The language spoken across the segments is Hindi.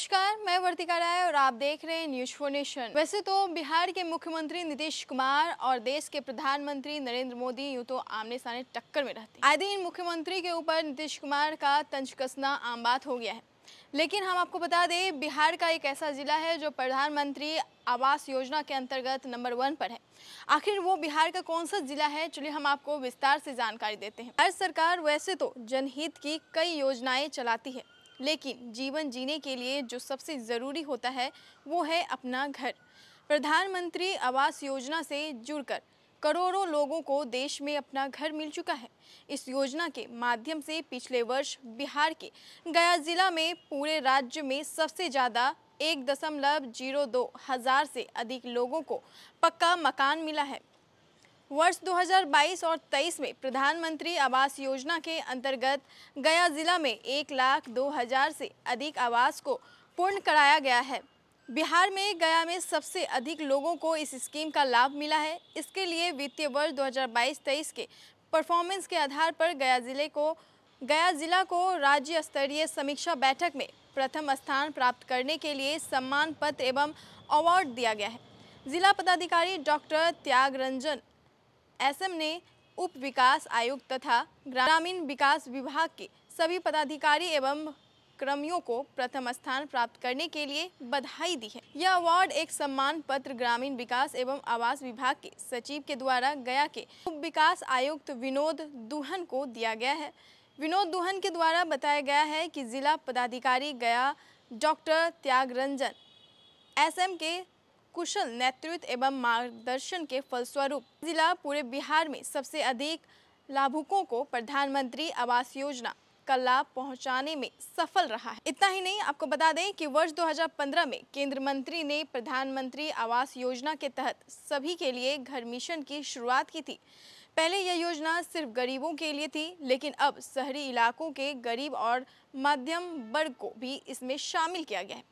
नमस्कार मैं वर्तिका राय और आप देख रहे हैं न्यूज फोर नेशन वैसे तो बिहार के मुख्यमंत्री नीतीश कुमार और देश के प्रधानमंत्री नरेंद्र मोदी यूं तो आमने सामने टक्कर में रहते आए दिन मुख्यमंत्री के ऊपर नीतीश कुमार का तंज कसना आम बात हो गया है लेकिन हम आपको बता दें बिहार का एक ऐसा ज़िला है जो प्रधानमंत्री आवास योजना के अंतर्गत नंबर वन पर है आखिर वो बिहार का कौन सा जिला है चलिए हम आपको विस्तार से जानकारी देते हैं भारत सरकार वैसे तो जनहित की कई योजनाएं चलाती है लेकिन जीवन जीने के लिए जो सबसे ज़रूरी होता है वो है अपना घर प्रधानमंत्री आवास योजना से जुड़कर करोड़ों लोगों को देश में अपना घर मिल चुका है इस योजना के माध्यम से पिछले वर्ष बिहार के गया जिला में पूरे राज्य में सबसे ज़्यादा एक दशमलव जीरो दो हज़ार से अधिक लोगों को पक्का मकान मिला है वर्ष 2022 और 23 में प्रधानमंत्री आवास योजना के अंतर्गत गया जिला में एक लाख दो हजार से अधिक आवास को पूर्ण कराया गया है बिहार में गया में सबसे अधिक लोगों को इस स्कीम का लाभ मिला है इसके लिए वित्तीय वर्ष 2022-23 के परफॉर्मेंस के आधार पर गया जिले को गया जिला को राज्य स्तरीय समीक्षा बैठक में प्रथम स्थान प्राप्त करने के लिए सम्मान पत्र एवं अवार्ड दिया गया है जिला पदाधिकारी डॉक्टर त्याग रंजन एसएम ने उप विकास आयुक्त तथा ग्रामीण विकास विभाग के सभी पदाधिकारी एवं कर्मियों को प्रथम स्थान प्राप्त करने के लिए बधाई दी है यह अवार्ड एक सम्मान पत्र ग्रामीण विकास एवं आवास विभाग के सचिव के द्वारा गया के उप विकास आयुक्त विनोद दुहन को दिया गया है विनोद दुहन के द्वारा बताया गया है कि जिला पदाधिकारी गया डॉक्टर त्याग रंजन एस के कुशल नेतृत्व एवं मार्गदर्शन के फलस्वरूप जिला पूरे बिहार में सबसे अधिक लाभुकों को प्रधानमंत्री आवास योजना का लाभ पहुंचाने में सफल रहा है इतना ही नहीं आपको बता दें कि वर्ष 2015 में केंद्र मंत्री ने प्रधानमंत्री आवास योजना के तहत सभी के लिए घर मिशन की शुरुआत की थी पहले यह योजना सिर्फ गरीबों के लिए थी लेकिन अब शहरी इलाकों के गरीब और मध्यम वर्ग को भी इसमें शामिल किया गया है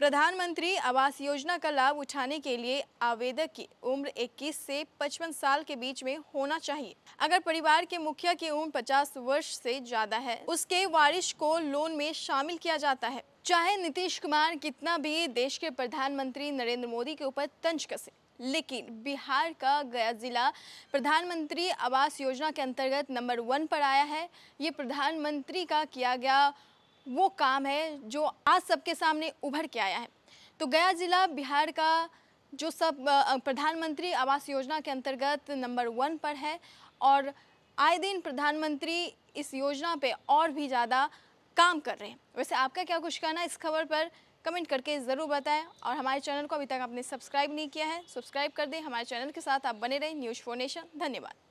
प्रधानमंत्री आवास योजना का लाभ उठाने के लिए आवेदक की उम्र 21 से 55 साल के बीच में होना चाहिए अगर परिवार के मुखिया की उम्र 50 वर्ष से ज्यादा है उसके वारिश को लोन में शामिल किया जाता है चाहे नीतीश कुमार कितना भी देश के प्रधानमंत्री नरेंद्र मोदी के ऊपर तंज कसे लेकिन बिहार का गया ज़िला प्रधानमंत्री आवास योजना के अंतर्गत नंबर वन पर आया है ये प्रधानमंत्री का किया गया वो काम है जो आज सबके सामने उभर के आया है तो गया ज़िला बिहार का जो सब प्रधानमंत्री आवास योजना के अंतर्गत नंबर वन पर है और आए दिन प्रधानमंत्री इस योजना पे और भी ज़्यादा काम कर रहे हैं वैसे आपका क्या कुछ कहना इस खबर पर कमेंट करके ज़रूर बताएं और हमारे चैनल को अभी तक आपने सब्सक्राइब नहीं किया है सब्सक्राइब कर दें हमारे चैनल के साथ आप बने रहें न्यूज़ फोर नेशन धन्यवाद